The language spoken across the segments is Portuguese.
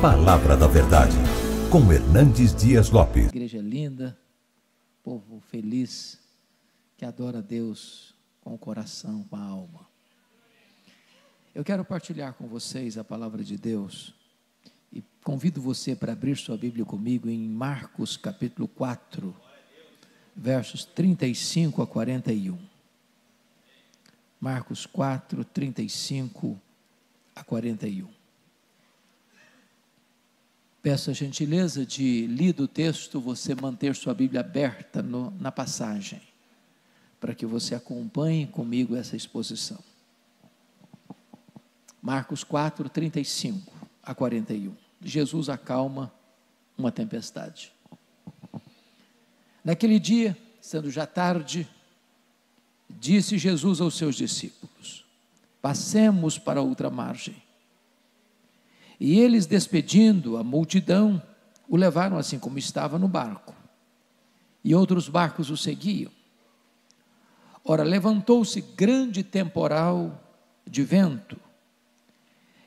Palavra da Verdade, com Hernandes Dias Lopes. Igreja linda, povo feliz, que adora Deus com o coração, com a alma. Eu quero partilhar com vocês a palavra de Deus e convido você para abrir sua Bíblia comigo em Marcos capítulo 4, versos 35 a 41. Marcos 4, 35 a 41. Peço a gentileza de, lido o texto, você manter sua Bíblia aberta no, na passagem, para que você acompanhe comigo essa exposição. Marcos 4, 35 a 41. Jesus acalma uma tempestade. Naquele dia, sendo já tarde, disse Jesus aos seus discípulos: Passemos para outra margem. E eles, despedindo a multidão, o levaram assim como estava no barco. E outros barcos o seguiam. Ora, levantou-se grande temporal de vento,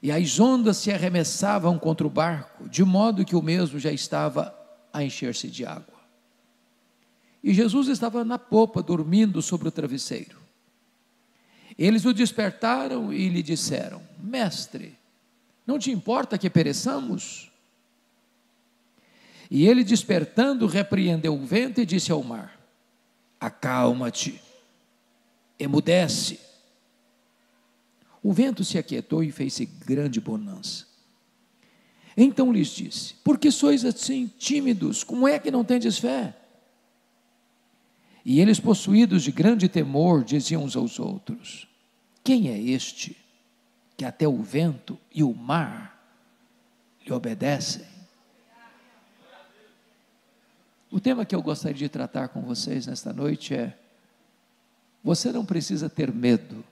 e as ondas se arremessavam contra o barco, de modo que o mesmo já estava a encher-se de água. E Jesus estava na popa, dormindo sobre o travesseiro. Eles o despertaram e lhe disseram: Mestre, não te importa que pereçamos? E ele, despertando, repreendeu o vento e disse ao mar: Acalma-te, emudece. O vento se aquietou e fez-se grande bonança. Então lhes disse: Por que sois assim tímidos? Como é que não tendes fé? E eles, possuídos de grande temor, diziam uns aos outros: Quem é este? que até o vento e o mar lhe obedecem. O tema que eu gostaria de tratar com vocês nesta noite é: você não precisa ter medo,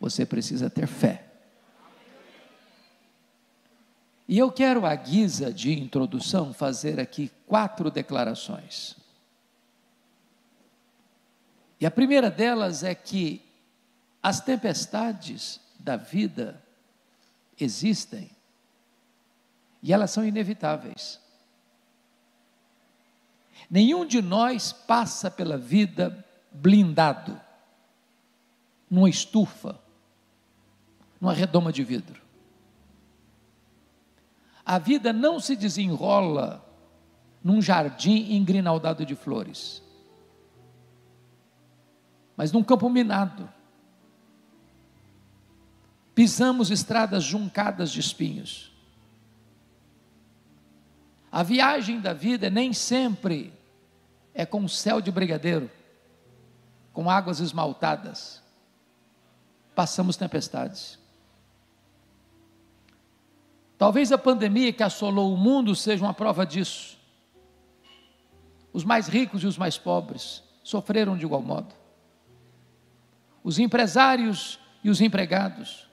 você precisa ter fé. E eu quero, à guisa de introdução, fazer aqui quatro declarações. E a primeira delas é que as tempestades da vida existem e elas são inevitáveis. Nenhum de nós passa pela vida blindado, numa estufa, numa redoma de vidro. A vida não se desenrola num jardim engrinaldado de flores, mas num campo minado Pisamos estradas juncadas de espinhos. A viagem da vida nem sempre é com céu de brigadeiro, com águas esmaltadas. Passamos tempestades. Talvez a pandemia que assolou o mundo seja uma prova disso. Os mais ricos e os mais pobres sofreram de igual modo. Os empresários e os empregados,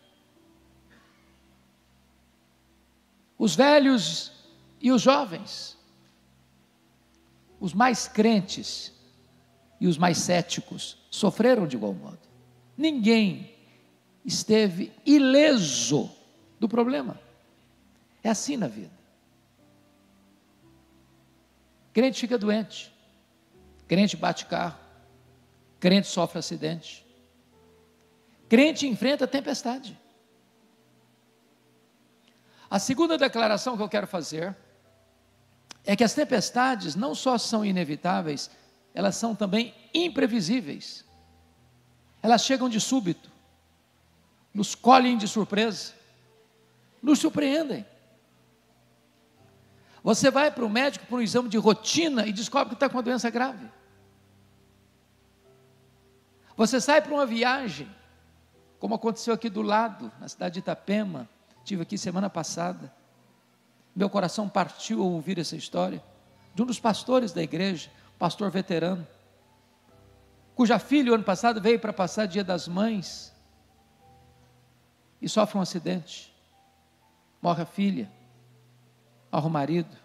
os velhos e os jovens, os mais crentes e os mais céticos sofreram de igual modo. Ninguém esteve ileso do problema. É assim na vida. Crente fica doente, crente bate carro, crente sofre acidente, crente enfrenta tempestade. A segunda declaração que eu quero fazer é que as tempestades não só são inevitáveis, elas são também imprevisíveis. Elas chegam de súbito, nos colhem de surpresa, nos surpreendem. Você vai para o médico para um exame de rotina e descobre que está com uma doença grave. Você sai para uma viagem, como aconteceu aqui do lado, na cidade de Itapema, Tive aqui semana passada. Meu coração partiu ao ouvir essa história de um dos pastores da igreja, pastor veterano, cuja filha, ano passado, veio para passar Dia das Mães e sofre um acidente. Morre a filha, morre o marido,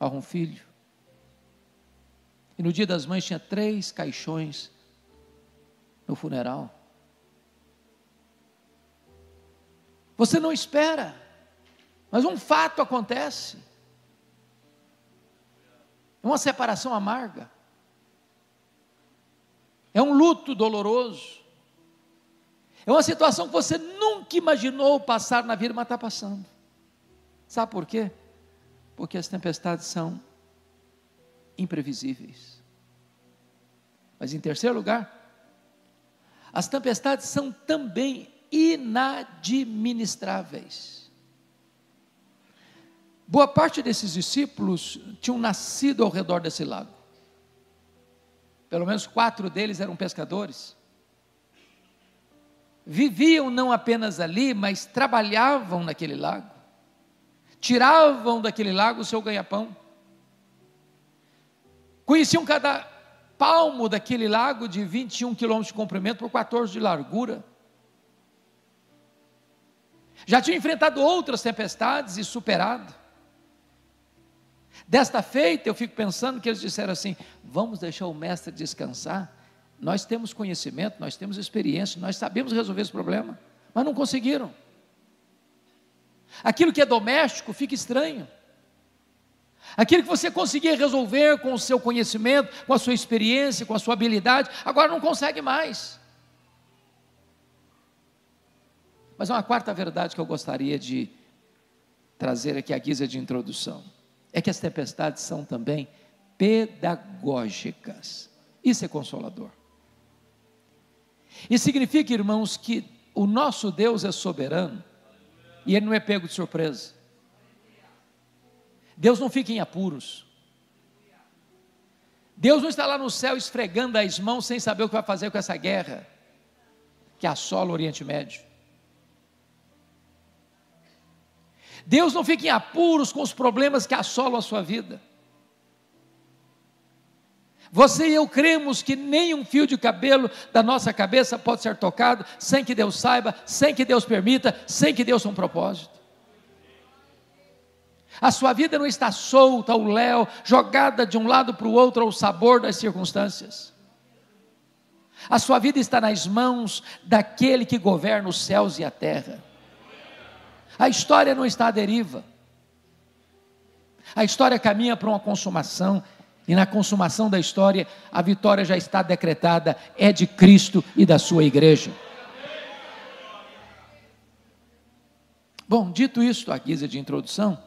morre um filho. E no Dia das Mães tinha três caixões no funeral. Você não espera, mas um fato acontece. É uma separação amarga. É um luto doloroso. É uma situação que você nunca imaginou passar na vida, mas está passando. Sabe por quê? Porque as tempestades são imprevisíveis. Mas em terceiro lugar, as tempestades são também inadministráveis. Boa parte desses discípulos tinham nascido ao redor desse lago. Pelo menos quatro deles eram pescadores. Viviam não apenas ali, mas trabalhavam naquele lago. Tiravam daquele lago o seu ganha-pão. Conheciam cada palmo daquele lago de 21 quilômetros de comprimento por 14 de largura. Já tinha enfrentado outras tempestades e superado. Desta feita, eu fico pensando que eles disseram assim: vamos deixar o mestre descansar. Nós temos conhecimento, nós temos experiência, nós sabemos resolver esse problema, mas não conseguiram. Aquilo que é doméstico fica estranho. Aquilo que você conseguia resolver com o seu conhecimento, com a sua experiência, com a sua habilidade, agora não consegue mais. Mas uma quarta verdade que eu gostaria de trazer aqui à guisa de introdução. É que as tempestades são também pedagógicas. Isso é consolador. E significa, irmãos, que o nosso Deus é soberano e ele não é pego de surpresa. Deus não fica em apuros. Deus não está lá no céu esfregando as mãos sem saber o que vai fazer com essa guerra que assola o Oriente Médio. Deus não fica em apuros com os problemas que assolam a sua vida. Você e eu cremos que nem um fio de cabelo da nossa cabeça pode ser tocado sem que Deus saiba, sem que Deus permita, sem que Deus tenha um propósito. A sua vida não está solta ao léu, jogada de um lado para o outro ao sabor das circunstâncias. A sua vida está nas mãos daquele que governa os céus e a terra. A história não está à deriva. A história caminha para uma consumação, e na consumação da história, a vitória já está decretada, é de Cristo e da sua igreja. Bom, dito isto, a guisa de introdução,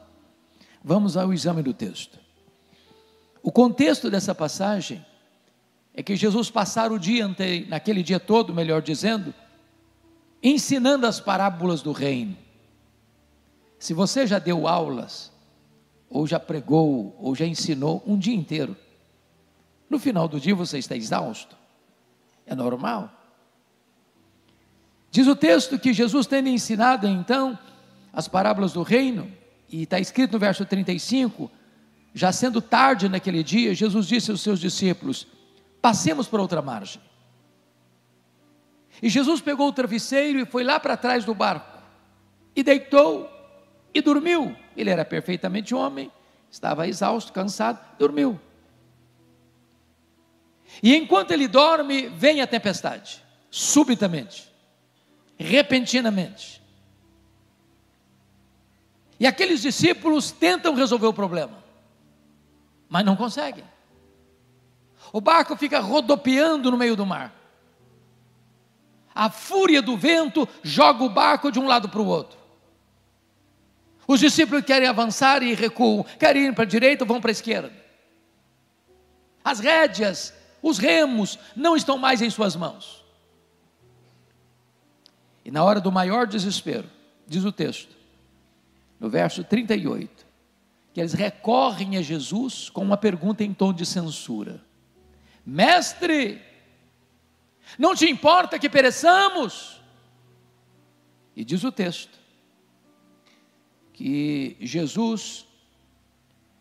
vamos ao exame do texto. O contexto dessa passagem é que Jesus passara o dia, naquele dia todo, melhor dizendo, ensinando as parábolas do reino. Se você já deu aulas, ou já pregou, ou já ensinou um dia inteiro, no final do dia você está exausto. É normal. Diz o texto que Jesus, tendo ensinado então as parábolas do reino, e está escrito no verso 35, já sendo tarde naquele dia, Jesus disse aos seus discípulos: Passemos para outra margem. E Jesus pegou o travesseiro e foi lá para trás do barco e deitou e dormiu. Ele era perfeitamente homem, estava exausto, cansado, dormiu. E enquanto ele dorme, vem a tempestade, subitamente, repentinamente. E aqueles discípulos tentam resolver o problema, mas não conseguem. O barco fica rodopiando no meio do mar. A fúria do vento joga o barco de um lado para o outro. Os discípulos querem avançar e recuam, querem ir para a direita, vão para a esquerda. As rédeas, os remos não estão mais em suas mãos. E na hora do maior desespero, diz o texto, no verso 38, que eles recorrem a Jesus com uma pergunta em tom de censura: Mestre, não te importa que pereçamos? E diz o texto: que Jesus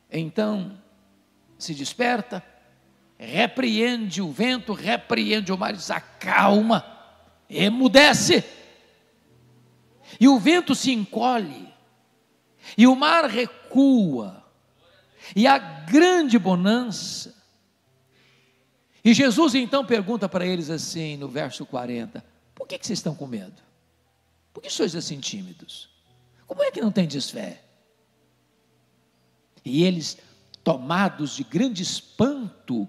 então se desperta, repreende o vento, repreende o mar, diz: acalma, emudece. E o vento se encolhe, e o mar recua, e a grande bonança. E Jesus então pergunta para eles assim, no verso 40, por que, que vocês estão com medo? Por que sois assim tímidos? Como é que não tem desfé? E eles, tomados de grande espanto,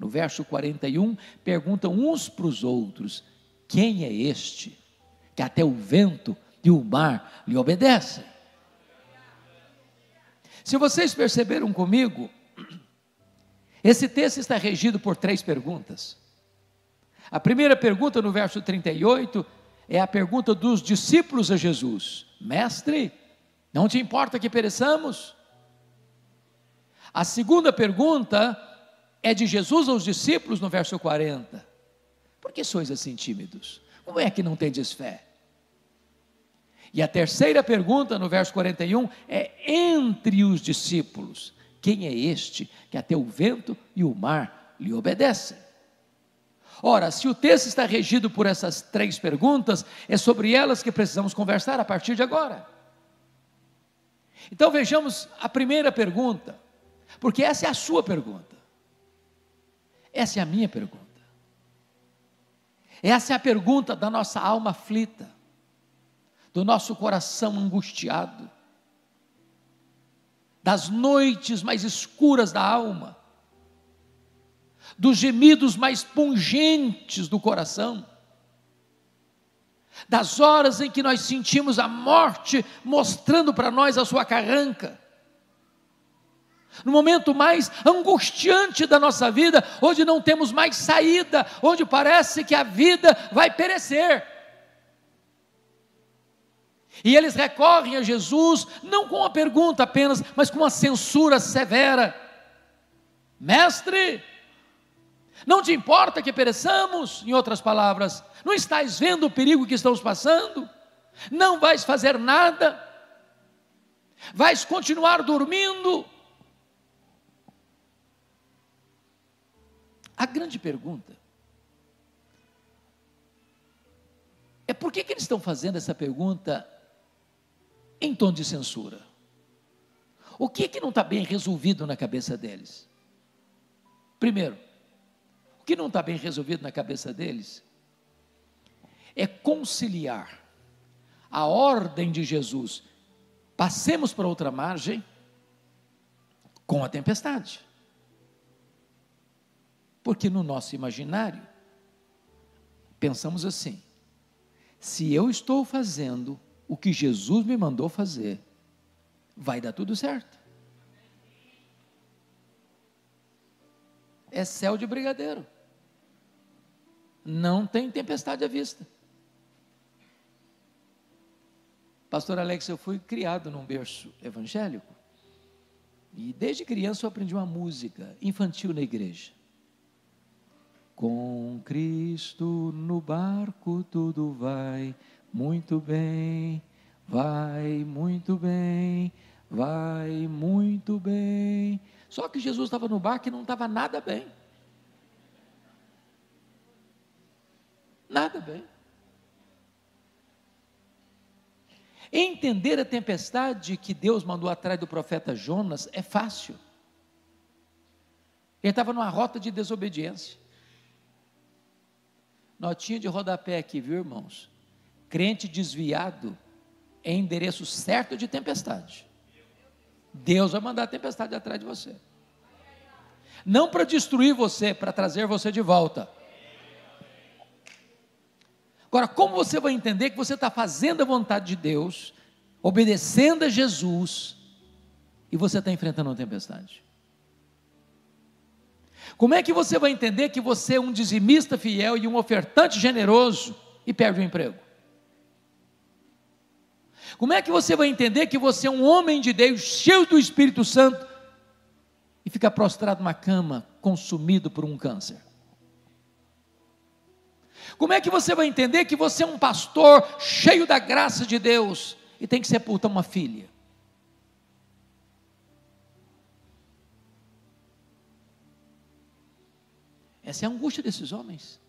no verso 41, perguntam uns para os outros: Quem é este que até o vento e o mar lhe obedecem? Se vocês perceberam comigo, esse texto está regido por três perguntas. A primeira pergunta, no verso 38, é a pergunta dos discípulos a Jesus: Mestre, não te importa que pereçamos? A segunda pergunta é de Jesus aos discípulos no verso 40. Por que sois assim tímidos? Como é que não tendes fé? E a terceira pergunta, no verso 41, é entre os discípulos: Quem é este que até o vento e o mar lhe obedecem? Ora, se o texto está regido por essas três perguntas, é sobre elas que precisamos conversar a partir de agora. Então vejamos a primeira pergunta, porque essa é a sua pergunta, essa é a minha pergunta, essa é a pergunta da nossa alma aflita, do nosso coração angustiado, das noites mais escuras da alma dos gemidos mais pungentes do coração, das horas em que nós sentimos a morte mostrando para nós a sua carranca. No momento mais angustiante da nossa vida, onde não temos mais saída, onde parece que a vida vai perecer. E eles recorrem a Jesus, não com uma pergunta apenas, mas com uma censura severa: Mestre, não te importa que pereçamos? Em outras palavras, não estás vendo o perigo que estamos passando? Não vais fazer nada? Vais continuar dormindo? A grande pergunta é por que, que eles estão fazendo essa pergunta em tom de censura? O que, que não está bem resolvido na cabeça deles? Primeiro, o que não está bem resolvido na cabeça deles é conciliar a ordem de Jesus, passemos para outra margem, com a tempestade. Porque no nosso imaginário, pensamos assim: se eu estou fazendo o que Jesus me mandou fazer, vai dar tudo certo. É céu de brigadeiro não tem tempestade à vista. Pastor Alex, eu fui criado num berço evangélico e desde criança eu aprendi uma música infantil na igreja. Com Cristo no barco tudo vai muito bem, vai muito bem, vai muito bem. Só que Jesus estava no barco e não estava nada bem. Nada bem. Entender a tempestade que Deus mandou atrás do profeta Jonas é fácil. Ele estava numa rota de desobediência. Notinha de rodapé aqui, viu, irmãos? Crente desviado é endereço certo de tempestade. Deus vai mandar a tempestade atrás de você. Não para destruir você, para trazer você de volta. Agora, como você vai entender que você está fazendo a vontade de Deus, obedecendo a Jesus, e você está enfrentando uma tempestade? Como é que você vai entender que você é um dizimista fiel e um ofertante generoso e perde o emprego? Como é que você vai entender que você é um homem de Deus, cheio do Espírito Santo, e fica prostrado numa cama, consumido por um câncer? Como é que você vai entender que você é um pastor cheio da graça de Deus e tem que sepultar uma filha? Essa é a angústia desses homens.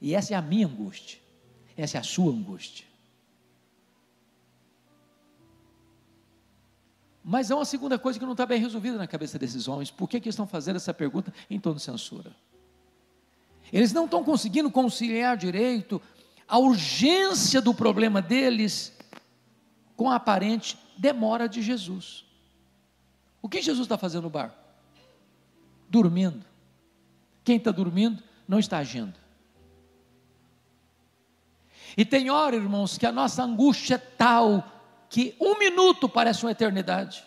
E essa é a minha angústia. Essa é a sua angústia. Mas há uma segunda coisa que não está bem resolvida na cabeça desses homens. Por que, que eles estão fazendo essa pergunta em torno de censura? Eles não estão conseguindo conciliar direito a urgência do problema deles com a aparente demora de Jesus. O que Jesus está fazendo no bar? Dormindo. Quem está dormindo não está agindo. E tem hora, irmãos, que a nossa angústia é tal que um minuto parece uma eternidade.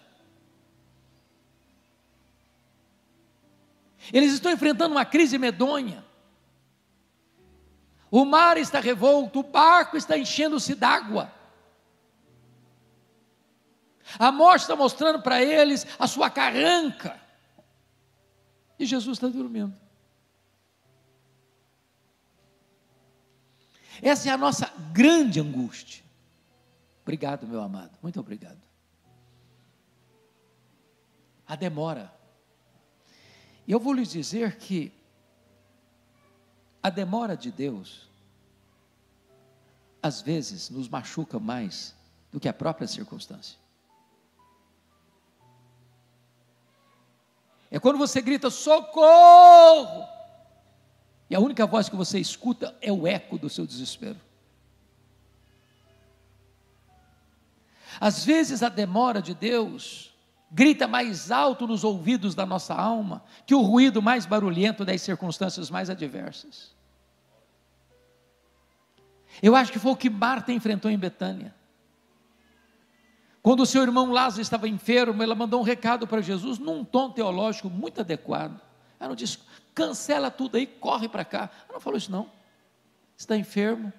Eles estão enfrentando uma crise medonha o mar está revolto, o barco está enchendo-se d'água. A morte está mostrando para eles a sua carranca. E Jesus está dormindo. Essa é a nossa grande angústia. Obrigado, meu amado. Muito obrigado. A demora. E eu vou lhes dizer que a demora de Deus, às vezes, nos machuca mais do que a própria circunstância. É quando você grita socorro, e a única voz que você escuta é o eco do seu desespero. Às vezes a demora de Deus grita mais alto nos ouvidos da nossa alma que o ruído mais barulhento das circunstâncias mais adversas. Eu acho que foi o que Marta enfrentou em Betânia. Quando o seu irmão Lázaro estava enfermo, ela mandou um recado para Jesus num tom teológico muito adequado. Ela não disse: cancela tudo aí, corre para cá. Ela não falou isso, não. Está enfermo,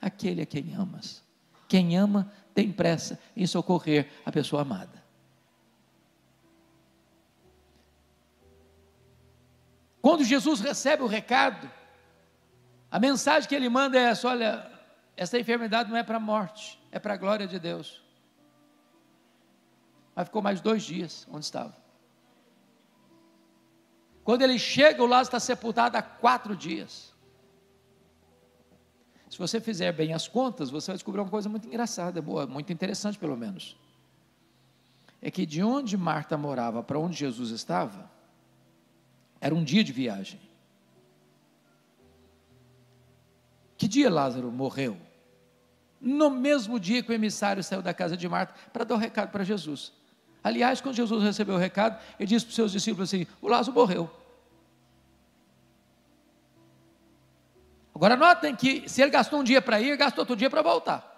aquele a quem amas. Quem ama tem pressa em socorrer a pessoa amada. Quando Jesus recebe o recado, a mensagem que ele manda é essa: olha, essa enfermidade não é para a morte, é para a glória de Deus. Mas ficou mais dois dias onde estava. Quando ele chega, o Lázaro está sepultado há quatro dias. Se você fizer bem as contas, você vai descobrir uma coisa muito engraçada, boa, muito interessante pelo menos. É que de onde Marta morava para onde Jesus estava, era um dia de viagem. Que dia Lázaro morreu? No mesmo dia que o emissário saiu da casa de Marta para dar o recado para Jesus. Aliás, quando Jesus recebeu o recado, ele disse para os seus discípulos assim: O Lázaro morreu. Agora notem que se ele gastou um dia para ir, gastou outro dia para voltar.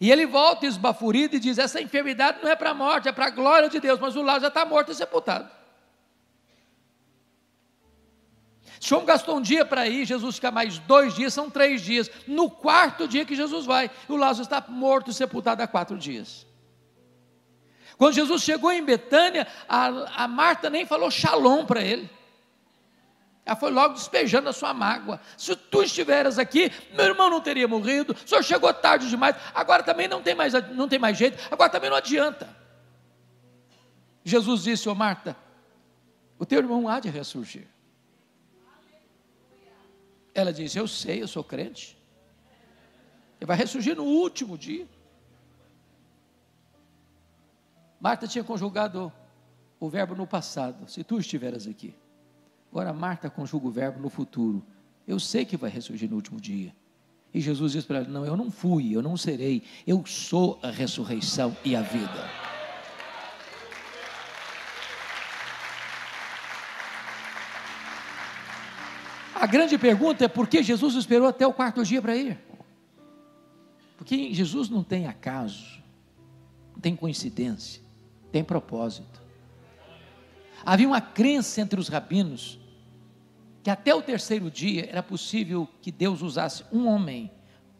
E ele volta esbaforido e diz: Essa enfermidade não é para a morte, é para a glória de Deus, mas o Lázaro já está morto e sepultado. Se o homem gastou um dia para ir, Jesus fica mais dois dias, são três dias. No quarto dia que Jesus vai, o Lázaro está morto, sepultado há quatro dias. Quando Jesus chegou em Betânia, a, a Marta nem falou shalom para ele. Ela foi logo despejando a sua mágoa. Se tu estiveras aqui, meu irmão não teria morrido, o senhor chegou tarde demais, agora também não tem mais, não tem mais jeito, agora também não adianta. Jesus disse, ô oh, Marta, o teu irmão há de ressurgir. Ela diz: Eu sei, eu sou crente. Ele vai ressurgir no último dia. Marta tinha conjugado o verbo no passado, se tu estiveras aqui. Agora Marta conjuga o verbo no futuro. Eu sei que vai ressurgir no último dia. E Jesus diz para ela: Não, eu não fui, eu não serei, eu sou a ressurreição e a vida. A grande pergunta é por que Jesus esperou até o quarto dia para ir? Porque Jesus não tem acaso, não tem coincidência, tem propósito. Havia uma crença entre os rabinos que até o terceiro dia era possível que Deus usasse um homem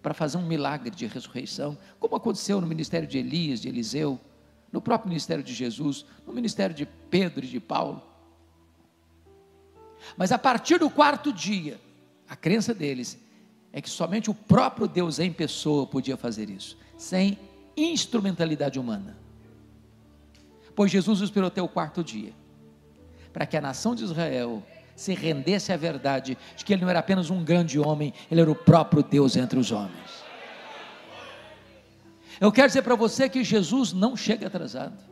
para fazer um milagre de ressurreição, como aconteceu no ministério de Elias, de Eliseu, no próprio ministério de Jesus, no ministério de Pedro e de Paulo. Mas a partir do quarto dia, a crença deles é que somente o próprio Deus em pessoa podia fazer isso, sem instrumentalidade humana. Pois Jesus esperou até o quarto dia, para que a nação de Israel se rendesse à verdade de que ele não era apenas um grande homem, ele era o próprio Deus entre os homens. Eu quero dizer para você que Jesus não chega atrasado.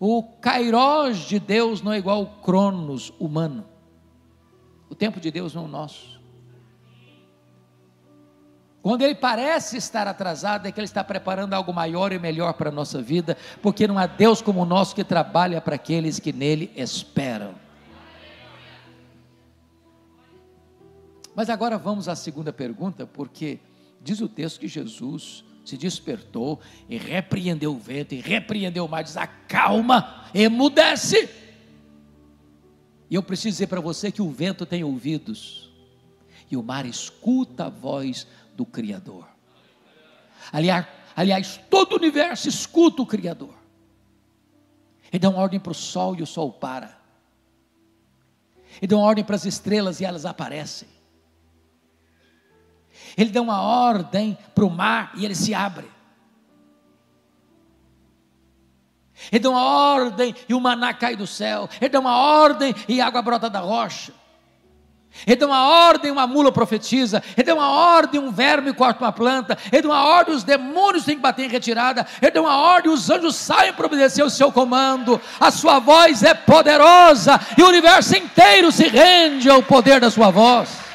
O Kairos de Deus não é igual ao Cronos humano. O tempo de Deus não é o nosso. Quando ele parece estar atrasado, é que ele está preparando algo maior e melhor para a nossa vida, porque não há Deus como o nosso que trabalha para aqueles que nele esperam. Mas agora vamos à segunda pergunta, porque diz o texto que Jesus se despertou e repreendeu o vento, e repreendeu o mar, diz: acalma, emudece. E eu preciso dizer para você que o vento tem ouvidos, e o mar escuta a voz do Criador. Aliás, aliás todo o universo escuta o Criador. Ele dá uma ordem para o sol e o sol para. Ele dá uma ordem para as estrelas e elas aparecem. Ele dá uma ordem para o mar e ele se abre. Ele dá uma ordem e o maná cai do céu. Ele dá uma ordem e a água brota da rocha. Ele dá uma ordem, uma mula profetiza. Ele dá uma ordem, um verme corta uma planta. Ele dá uma ordem, os demônios têm que bater em retirada. Ele dá uma ordem, os anjos saem para obedecer o seu comando. A sua voz é poderosa e o universo inteiro se rende ao poder da sua voz.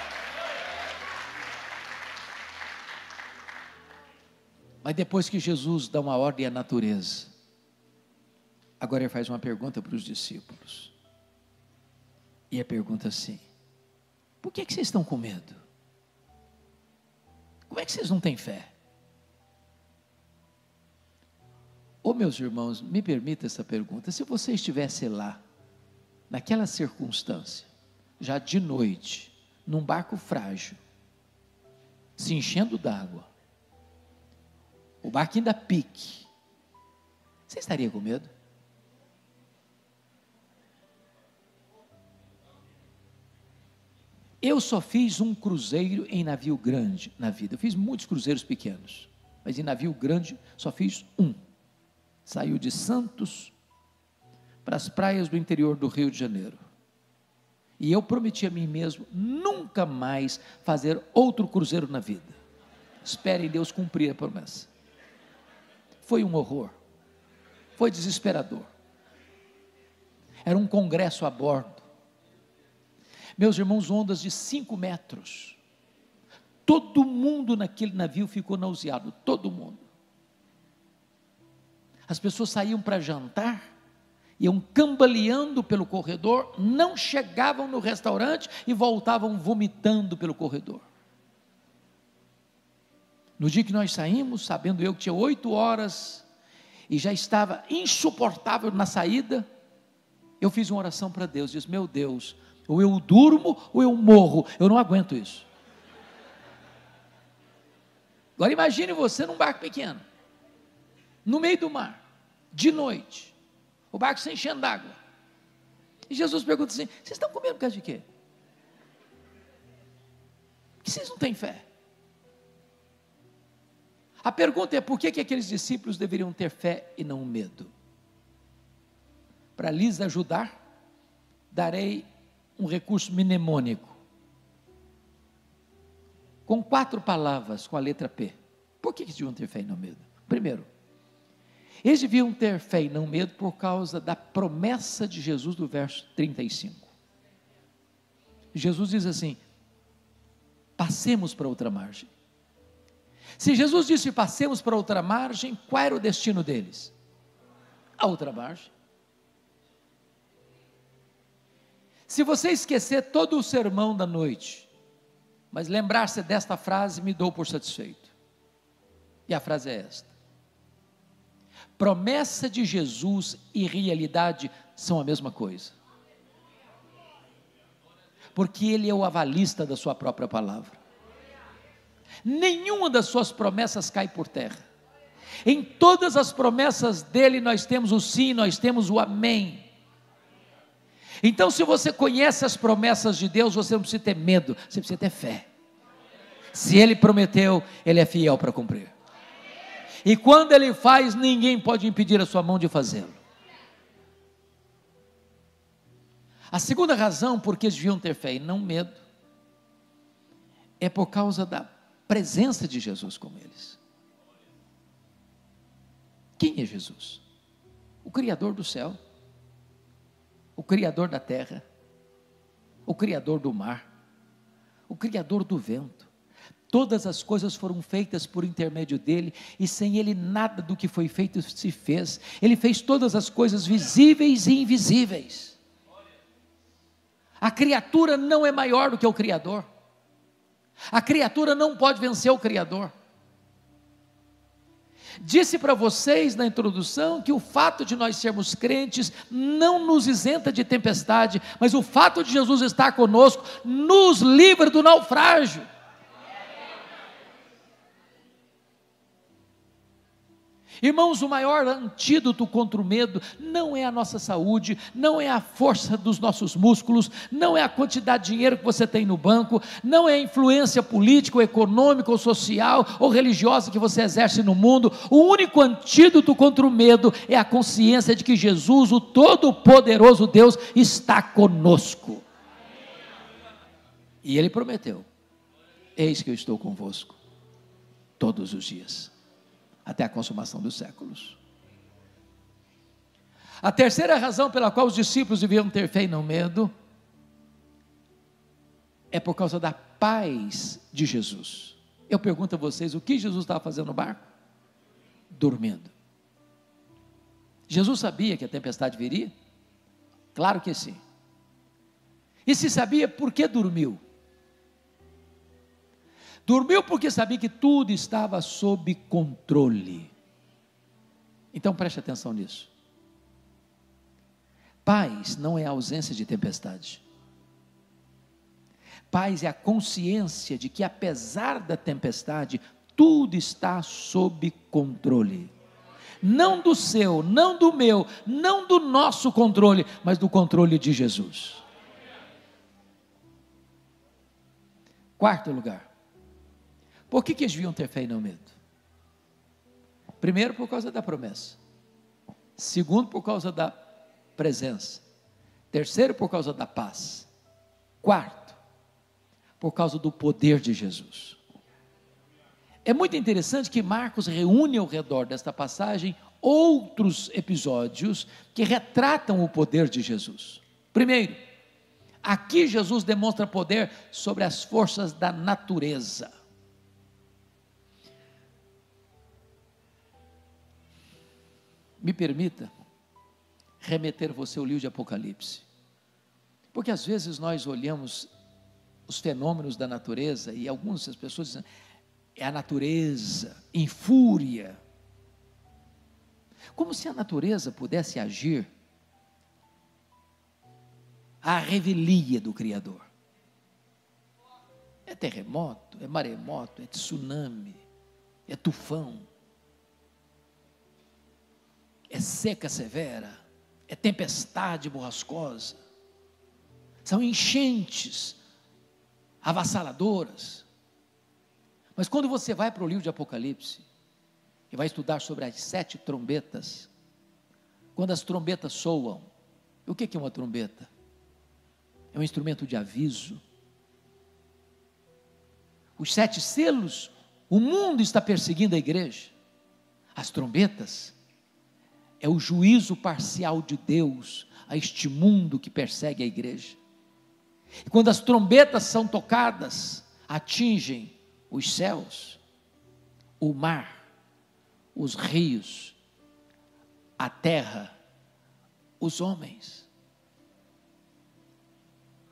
Mas depois que Jesus dá uma ordem à natureza, agora ele faz uma pergunta para os discípulos. E a pergunta assim: por que, é que vocês estão com medo? Como é que vocês não têm fé? Ô oh, meus irmãos, me permita essa pergunta: se você estivesse lá, naquela circunstância, já de noite, num barco frágil, se enchendo d'água, o barquinho da pique, você estaria com medo? Eu só fiz um cruzeiro em navio grande na vida. Eu fiz muitos cruzeiros pequenos, mas em navio grande só fiz um. Saiu de Santos para as praias do interior do Rio de Janeiro. E eu prometi a mim mesmo nunca mais fazer outro cruzeiro na vida. Espere em Deus cumprir a promessa. Foi um horror. Foi desesperador. Era um congresso a bordo. Meus irmãos, ondas de cinco metros. Todo mundo naquele navio ficou nauseado. Todo mundo. As pessoas saíam para jantar iam cambaleando pelo corredor, não chegavam no restaurante e voltavam vomitando pelo corredor. No dia que nós saímos, sabendo eu que tinha oito horas e já estava insuportável na saída, eu fiz uma oração para Deus, disse: Meu Deus, ou eu durmo ou eu morro, eu não aguento isso. Agora imagine você num barco pequeno, no meio do mar, de noite, o barco se enchendo d'água. E Jesus pergunta assim: Vocês estão comendo por causa de quê? Que vocês não têm fé? A pergunta é por que, que aqueles discípulos deveriam ter fé e não medo? Para lhes ajudar, darei um recurso mnemônico com quatro palavras com a letra P. Por que eles deviam ter fé e não medo? Primeiro, eles deviam ter fé e não medo por causa da promessa de Jesus do verso 35. Jesus diz assim: passemos para outra margem. Se Jesus disse passemos para outra margem, qual era o destino deles? A outra margem. Se você esquecer todo o sermão da noite, mas lembrar-se desta frase, me dou por satisfeito. E a frase é esta: Promessa de Jesus e realidade são a mesma coisa. Porque ele é o avalista da sua própria palavra. Nenhuma das suas promessas cai por terra. Em todas as promessas dele nós temos o sim, nós temos o amém. Então, se você conhece as promessas de Deus, você não precisa ter medo, você precisa ter fé. Se ele prometeu, ele é fiel para cumprir. E quando ele faz, ninguém pode impedir a sua mão de fazê-lo. A segunda razão por que eles deviam ter fé e não medo é por causa da presença de Jesus com eles. Quem é Jesus? O Criador do céu, o Criador da terra, o Criador do mar, o Criador do vento. Todas as coisas foram feitas por intermédio dele, e sem ele nada do que foi feito se fez. Ele fez todas as coisas visíveis e invisíveis. A criatura não é maior do que o Criador. A criatura não pode vencer o Criador. Disse para vocês na introdução que o fato de nós sermos crentes não nos isenta de tempestade, mas o fato de Jesus estar conosco nos livra do naufrágio. Irmãos, o maior antídoto contra o medo não é a nossa saúde, não é a força dos nossos músculos, não é a quantidade de dinheiro que você tem no banco, não é a influência política, ou econômica, ou social, ou religiosa que você exerce no mundo. O único antídoto contra o medo é a consciência de que Jesus, o Todo-Poderoso Deus, está conosco. E ele prometeu: Eis que eu estou convosco todos os dias até a consumação dos séculos. A terceira razão pela qual os discípulos deviam ter fé e não medo é por causa da paz de Jesus. Eu pergunto a vocês: o que Jesus estava fazendo no barco? Dormindo. Jesus sabia que a tempestade viria? Claro que sim. E se sabia, por que dormiu? Dormiu porque sabia que tudo estava sob controle. Então preste atenção nisso. Paz não é a ausência de tempestade. Paz é a consciência de que, apesar da tempestade, tudo está sob controle. Não do seu, não do meu, não do nosso controle, mas do controle de Jesus. Quarto lugar, por que, que eles viam ter fé e não medo? Primeiro, por causa da promessa. Segundo, por causa da presença. Terceiro, por causa da paz. Quarto, por causa do poder de Jesus. É muito interessante que Marcos reúne ao redor desta passagem outros episódios que retratam o poder de Jesus. Primeiro, aqui Jesus demonstra poder sobre as forças da natureza. me permita remeter você ao livro de Apocalipse. Porque às vezes nós olhamos os fenômenos da natureza e algumas das pessoas dizem, é a natureza em fúria. Como se a natureza pudesse agir à revelia do Criador. É terremoto, é maremoto, é tsunami, é tufão é seca é severa, é tempestade borrascosa, são enchentes avassaladoras. Mas quando você vai para o livro de Apocalipse e vai estudar sobre as sete trombetas, quando as trombetas soam, o que é uma trombeta? É um instrumento de aviso. Os sete selos, o mundo está perseguindo a igreja. As trombetas é o juízo parcial de Deus a este mundo que persegue a igreja. E quando as trombetas são tocadas, atingem os céus, o mar, os rios, a terra, os homens.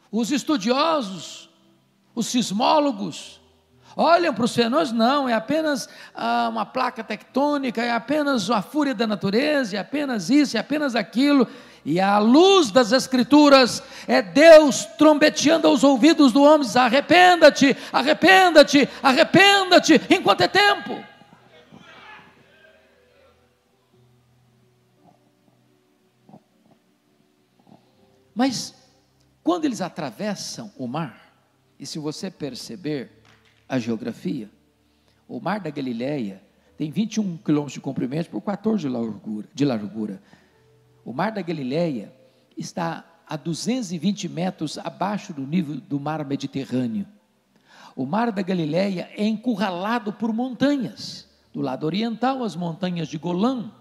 Os estudiosos, os sismólogos, olham para os fenômenos, não, é apenas ah, uma placa tectônica, é apenas a fúria da natureza, é apenas isso, é apenas aquilo. E a luz das Escrituras, é Deus trombeteando aos ouvidos do homem: arrependa-te, arrependa-te, arrependa-te, enquanto é tempo. Mas, quando eles atravessam o mar, e se você perceber, a geografia. O Mar da Galileia tem 21 quilômetros de comprimento por 14 de largura, O Mar da Galileia está a 220 metros abaixo do nível do mar Mediterrâneo. O Mar da Galileia é encurralado por montanhas. Do lado oriental, as montanhas de Golã.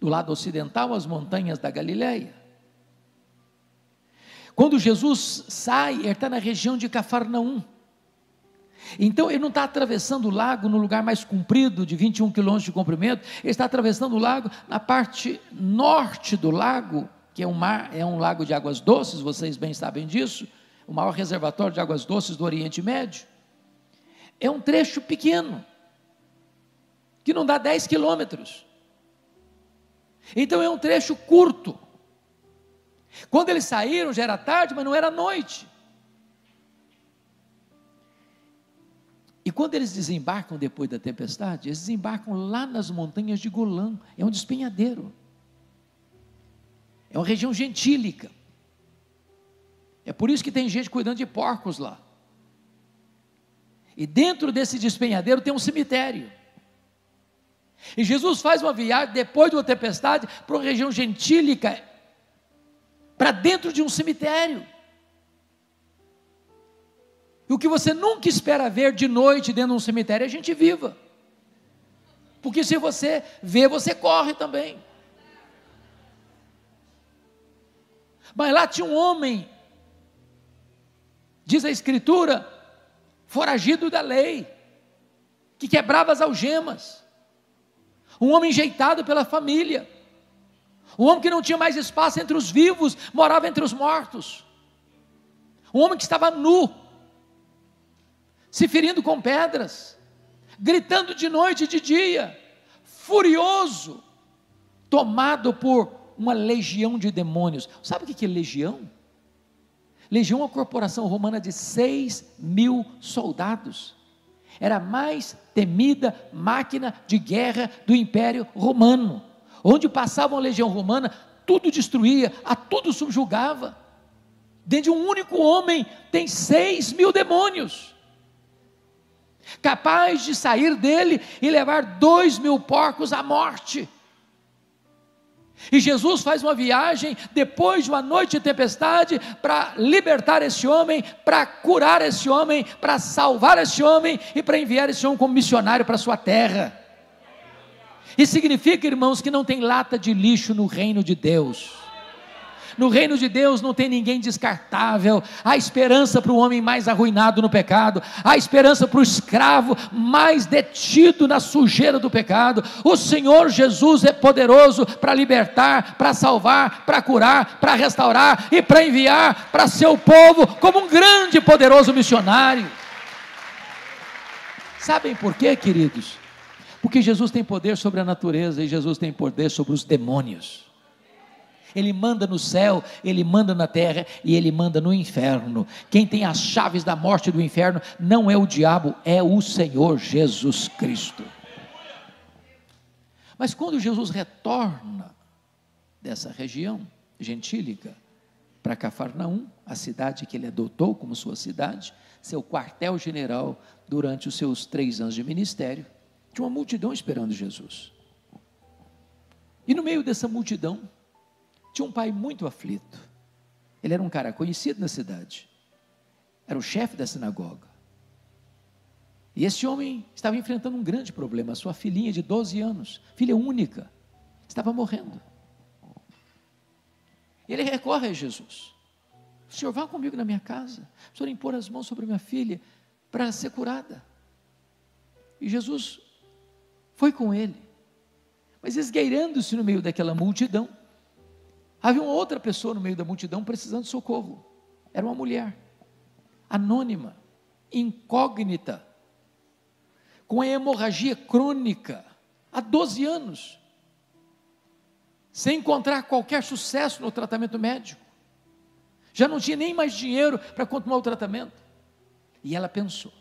Do lado ocidental, as montanhas da Galileia. Quando Jesus sai, ele está na região de Cafarnaum. Então ele não está atravessando o lago no lugar mais comprido, de 21 quilômetros de comprimento, ele está atravessando o lago na parte norte do lago, que é um, mar, é um lago de águas doces, vocês bem sabem disso, o maior reservatório de águas doces do Oriente Médio. É um trecho pequeno, que não dá 10 quilômetros. Então é um trecho curto. Quando eles saíram já era tarde, mas não era noite. E quando eles desembarcam depois da tempestade, eles desembarcam lá nas montanhas de Golã, é um despenhadeiro. É uma região gentílica. É por isso que tem gente cuidando de porcos lá. E dentro desse despenhadeiro tem um cemitério. E Jesus faz uma viagem depois de uma tempestade para uma região gentílica, para dentro de um cemitério. E o que você nunca espera ver de noite dentro de um cemitério é gente viva. Porque se você vê, você corre também. Mas lá tinha um homem, diz a Escritura, foragido da lei, que quebrava as algemas, um homem enjeitado pela família, um homem que não tinha mais espaço entre os vivos, morava entre os mortos, um homem que estava nu, se ferindo com pedras, gritando de noite e de dia, furioso, tomado por uma legião de demônios. Sabe o que é legião? Legião é uma corporação romana de 6 mil soldados. Era a mais temida máquina de guerra do Império Romano. Onde passava uma legião romana, tudo destruía, a tudo subjugava. Dentro de um único homem tem 6 mil demônios capaz de sair dele e levar dois mil porcos à morte. E Jesus faz uma viagem depois de uma noite de tempestade para libertar esse homem, para curar esse homem, para salvar esse homem e para enviar esse homem como missionário para sua terra. E significa, irmãos, que não tem lata de lixo no reino de Deus. No reino de Deus não tem ninguém descartável. Há esperança para o homem mais arruinado no pecado. Há esperança para o escravo mais detido na sujeira do pecado. O Senhor Jesus é poderoso para libertar, para salvar, para curar, para restaurar e para enviar para seu povo como um grande e poderoso missionário. Sabem por quê, queridos? Porque Jesus tem poder sobre a natureza e Jesus tem poder sobre os demônios. Ele manda no céu, ele manda na terra e ele manda no inferno. Quem tem as chaves da morte e do inferno não é o diabo, é o Senhor Jesus Cristo. Mas quando Jesus retorna dessa região gentílica para Cafarnaum, a cidade que ele adotou como sua cidade, seu quartel-general durante os seus três anos de ministério, tinha uma multidão esperando Jesus. E no meio dessa multidão, tinha um pai muito aflito. Ele era um cara conhecido na cidade. Era o chefe da sinagoga. E esse homem estava enfrentando um grande problema. Sua filhinha de 12 anos, filha única, estava morrendo. Ele recorre a Jesus. O senhor vá comigo na minha casa. O senhor impor as mãos sobre minha filha para ser curada. E Jesus foi com ele. Mas esgueirando-se no meio daquela multidão, Havia uma outra pessoa no meio da multidão precisando de socorro. Era uma mulher, anônima, incógnita, com hemorragia crônica, há 12 anos, sem encontrar qualquer sucesso no tratamento médico. Já não tinha nem mais dinheiro para continuar o tratamento. E ela pensou: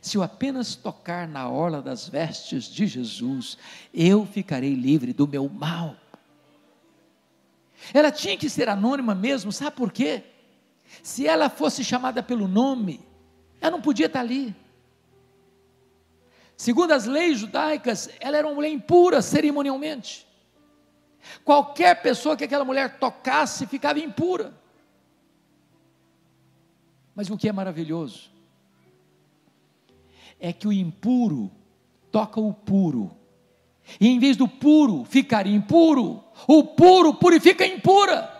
se eu apenas tocar na orla das vestes de Jesus, eu ficarei livre do meu mal. Ela tinha que ser anônima mesmo, sabe por quê? Se ela fosse chamada pelo nome, ela não podia estar ali. Segundo as leis judaicas, ela era uma mulher impura cerimonialmente. Qualquer pessoa que aquela mulher tocasse ficava impura. Mas o que é maravilhoso é que o impuro toca o puro e em vez do puro, ficaria impuro. O puro purifica a impura.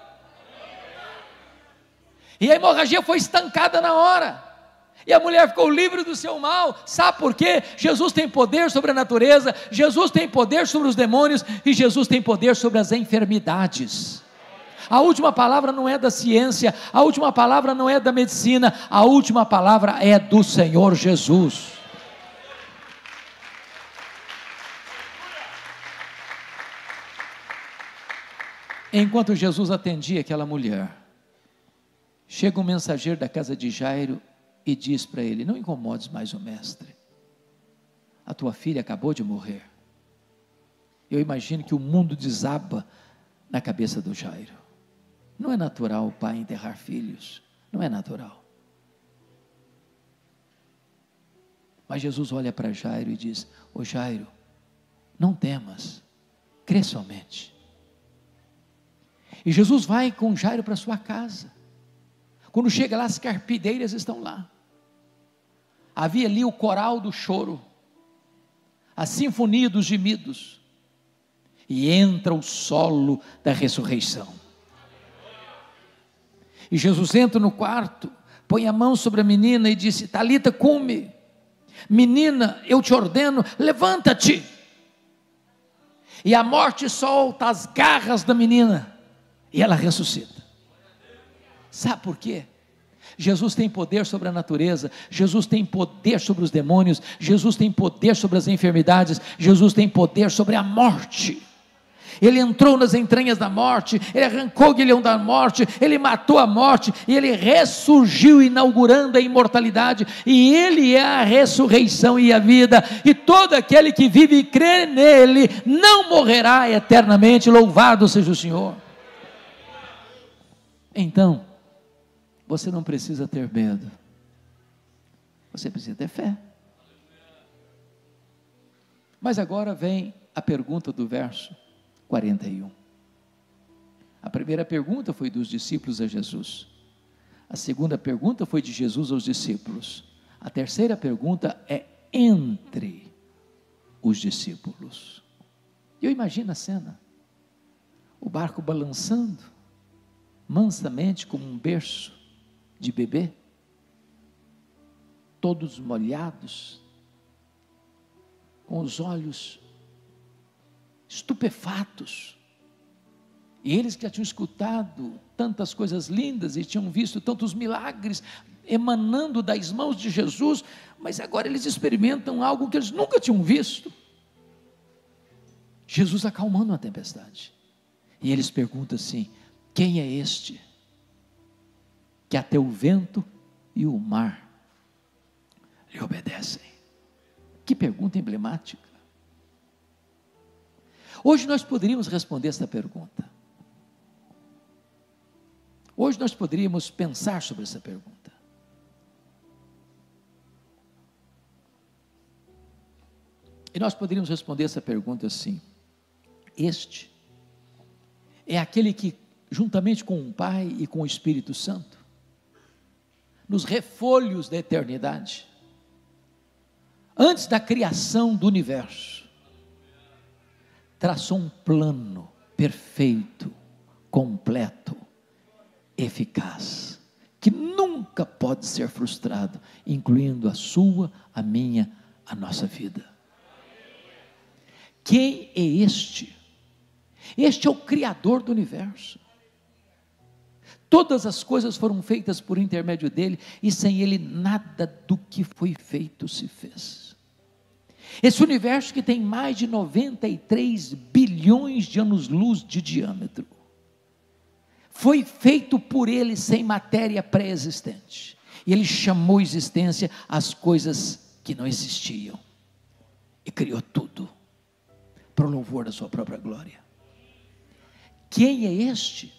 E a hemorragia foi estancada na hora. E a mulher ficou livre do seu mal. Sabe por quê? Jesus tem poder sobre a natureza, Jesus tem poder sobre os demônios e Jesus tem poder sobre as enfermidades. A última palavra não é da ciência, a última palavra não é da medicina, a última palavra é do Senhor Jesus. Enquanto Jesus atendia aquela mulher, chega um mensageiro da casa de Jairo e diz para ele: Não incomodes mais o mestre. A tua filha acabou de morrer. Eu imagino que o mundo desaba na cabeça do Jairo. Não é natural o pai enterrar filhos. Não é natural. Mas Jesus olha para Jairo e diz: Ô Jairo, não temas, crê somente. E Jesus vai com Jairo para sua casa. Quando chega lá, as carpideiras estão lá. Havia ali o coral do choro, a sinfonia dos gemidos. E entra o solo da ressurreição. E Jesus entra no quarto, põe a mão sobre a menina e disse: Talita, cume. Menina, eu te ordeno, levanta-te. E a morte solta as garras da menina e ela ressuscita. Sabe por quê? Jesus tem poder sobre a natureza, Jesus tem poder sobre os demônios, Jesus tem poder sobre as enfermidades, Jesus tem poder sobre a morte. Ele entrou nas entranhas da morte, ele arrancou o guilhão da morte, ele matou a morte e ele ressurgiu, inaugurando a imortalidade. E ele é a ressurreição e a vida. E todo aquele que vive e crê nele não morrerá eternamente. Louvado seja o Senhor. Então, você não precisa ter medo. Você precisa ter fé. Mas agora vem a pergunta do verso 41. A primeira pergunta foi dos discípulos a Jesus. A segunda pergunta foi de Jesus aos discípulos. A terceira pergunta é entre os discípulos. Eu imagino a cena: o barco balançando, mansamente como um berço de bebê, todos molhados, com os olhos estupefatos. E eles que já tinham escutado tantas coisas lindas e tinham visto tantos milagres emanando das mãos de Jesus, mas agora eles experimentam algo que eles nunca tinham visto. Jesus acalmando a tempestade. E eles perguntam assim: quem é este? Que até o vento e o mar lhe obedecem. Que pergunta emblemática. Hoje nós poderíamos responder essa pergunta. Hoje nós poderíamos pensar sobre essa pergunta. E nós poderíamos responder essa pergunta assim: Este é aquele que juntamente com o Pai e com o Espírito Santo, nos refolhos da eternidade, antes da criação do universo, traçou um plano perfeito, completo, eficaz, que nunca pode ser frustrado, incluindo a sua, a minha, a nossa vida. Quem é este? Este é o Criador do universo. Todas as coisas foram feitas por intermédio dele, e sem ele nada do que foi feito se fez. Esse universo que tem mais de 93 bilhões de anos-luz de diâmetro, foi feito por ele sem matéria pré-existente. E ele chamou existência as coisas que não existiam. E criou tudo para o louvor da sua própria glória. Quem é este?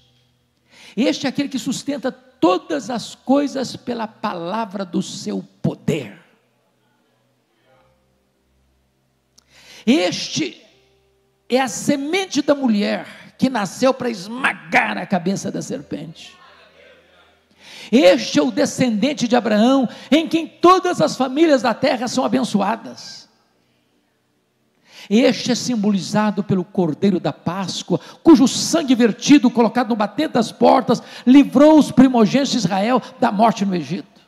Este é aquele que sustenta todas as coisas pela palavra do seu poder. Este é a semente da mulher que nasceu para esmagar a cabeça da serpente. Este é o descendente de Abraão, em quem todas as famílias da terra são abençoadas. Este é simbolizado pelo Cordeiro da Páscoa, cujo sangue vertido, colocado no bater das portas, livrou os primogênitos de Israel da morte no Egito.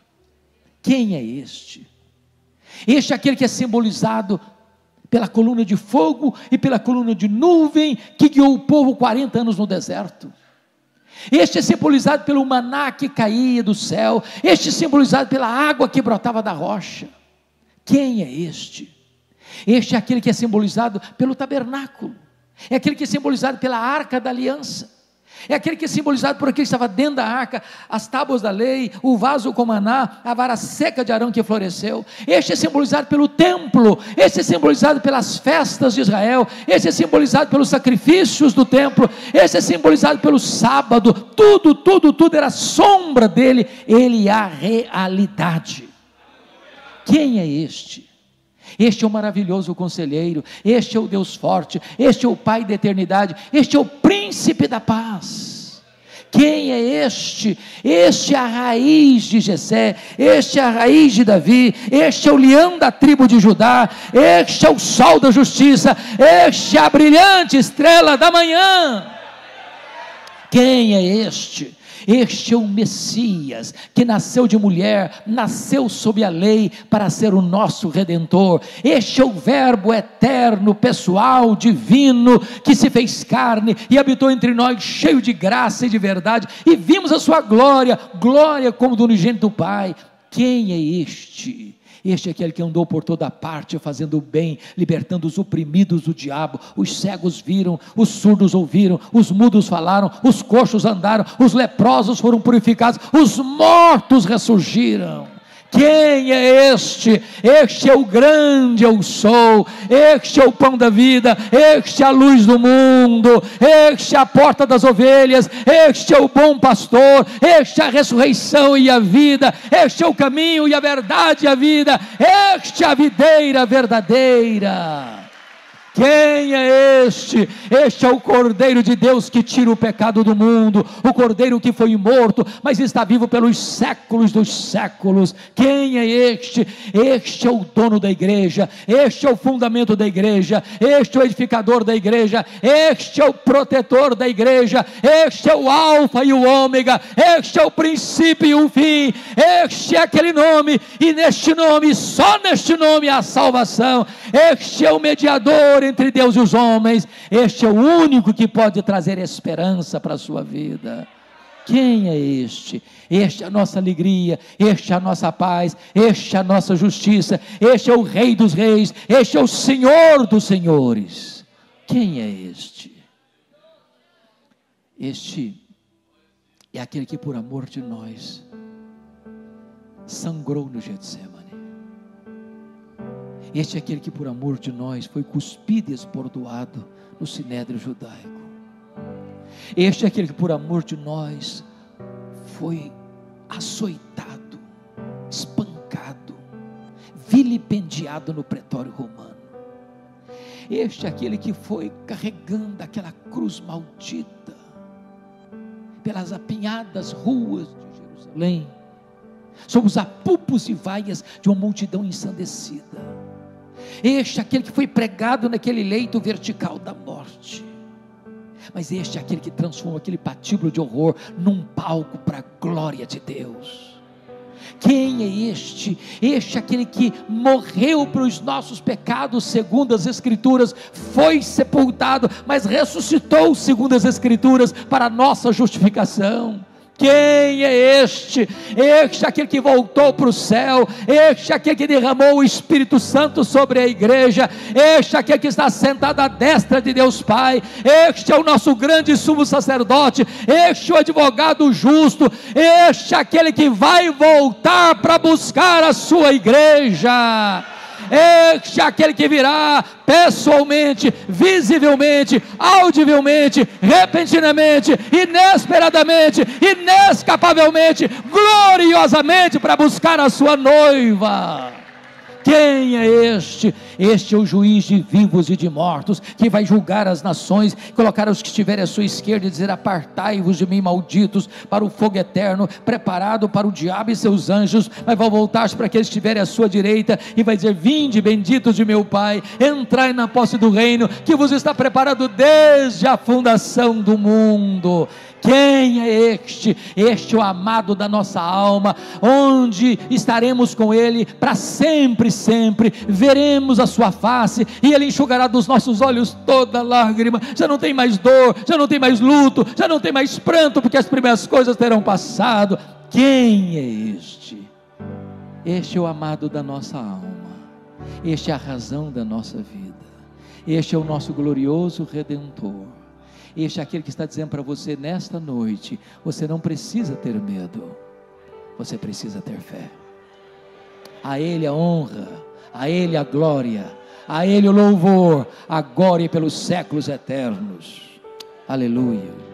Quem é este? Este é aquele que é simbolizado pela coluna de fogo e pela coluna de nuvem que guiou o povo 40 anos no deserto. Este é simbolizado pelo maná que caía do céu, este é simbolizado pela água que brotava da rocha. Quem é este? Este é aquele que é simbolizado pelo tabernáculo, é aquele que é simbolizado pela arca da aliança, é aquele que é simbolizado por aquele que estava dentro da arca, as tábuas da lei, o vaso com maná, a vara seca de Arão que floresceu. Este é simbolizado pelo templo, este é simbolizado pelas festas de Israel, este é simbolizado pelos sacrifícios do templo, este é simbolizado pelo sábado. Tudo, tudo, tudo era sombra dele, ele é a realidade. Quem é este? Este é o maravilhoso conselheiro, este é o Deus forte, este é o Pai da eternidade, este é o príncipe da paz. Quem é este? Este é a raiz de Jessé, este é a raiz de Davi, este é o leão da tribo de Judá, este é o sol da justiça, este é a brilhante estrela da manhã. Quem é este? Este é o Messias que nasceu de mulher, nasceu sob a lei para ser o nosso redentor. Este é o Verbo eterno, pessoal, divino, que se fez carne e habitou entre nós, cheio de graça e de verdade, e vimos a sua glória, glória como do unigênito do Pai. Quem é este? Este é aquele que andou por toda parte, fazendo o bem, libertando os oprimidos do diabo. Os cegos viram, os surdos ouviram, os mudos falaram, os coxos andaram, os leprosos foram purificados, os mortos ressurgiram. Quem é este? Este é o grande eu sou, este é o pão da vida, este é a luz do mundo, este é a porta das ovelhas, este é o bom pastor, este é a ressurreição e a vida, este é o caminho e a verdade e a vida, este é a videira verdadeira. Quem é este? Este é o Cordeiro de Deus que tira o pecado do mundo, o Cordeiro que foi morto, mas está vivo pelos séculos dos séculos. Quem é este? Este é o dono da igreja, este é o fundamento da igreja, este é o edificador da igreja, este é o protetor da igreja, este é o Alfa e o Ômega, este é o princípio e o fim, este é aquele nome, e neste nome, só neste nome há salvação, este é o mediador entre Deus e os homens, este é o único que pode trazer esperança para a sua vida. Quem é este? Este é a nossa alegria, este é a nossa paz, este é a nossa justiça, este é o Rei dos Reis, este é o Senhor dos Senhores. Quem é este? Este é aquele que, por amor de nós, sangrou no Getsêmen. Este é aquele que, por amor de nós, foi cuspido e esbordoado no sinédrio judaico. Este é aquele que, por amor de nós, foi açoitado, espancado, vilipendiado no pretório romano. Este é aquele que foi carregando aquela cruz maldita pelas apinhadas ruas de Jerusalém, Somos a apupos e vaias de uma multidão ensandecida este é aquele que foi pregado naquele leito vertical da morte. Mas este é aquele que transformou aquele patíbulo de horror num palco para a glória de Deus. Quem é este? Este é aquele que morreu para os nossos pecados, segundo as Escrituras, foi sepultado, mas ressuscitou, segundo as Escrituras, para a nossa justificação. Quem é este? Este é aquele que voltou para o céu, este é aquele que derramou o Espírito Santo sobre a igreja, este é aquele que está sentado à destra de Deus Pai, este é o nosso grande sumo sacerdote, este é o advogado justo, este é aquele que vai voltar para buscar a sua igreja este é aquele que virá pessoalmente, visivelmente, audivelmente, repentinamente, inesperadamente, inescapavelmente, gloriosamente para buscar a sua noiva. Quem é este? Este é o juiz de vivos e de mortos, que vai julgar as nações, colocar os que estiverem à sua esquerda e dizer: Apartai-vos de mim, malditos, para o fogo eterno, preparado para o diabo e seus anjos. Mas vai voltar para aqueles que estiverem à sua direita e vai dizer: Vinde, benditos de meu Pai, entrai na posse do reino que vos está preparado desde a fundação do mundo. Quem é este? Este é o amado da nossa alma, onde estaremos com Ele para sempre, sempre. Veremos a Sua face e Ele enxugará dos nossos olhos toda lágrima. Já não tem mais dor, já não tem mais luto, já não tem mais pranto, porque as primeiras coisas terão passado. Quem é este? Este é o amado da nossa alma, este é a razão da nossa vida, este é o nosso glorioso Redentor. Este é aquele que está dizendo para você nesta noite: você não precisa ter medo, você precisa ter fé. A Ele a honra, a Ele a glória, a Ele o louvor, agora e pelos séculos eternos. Aleluia.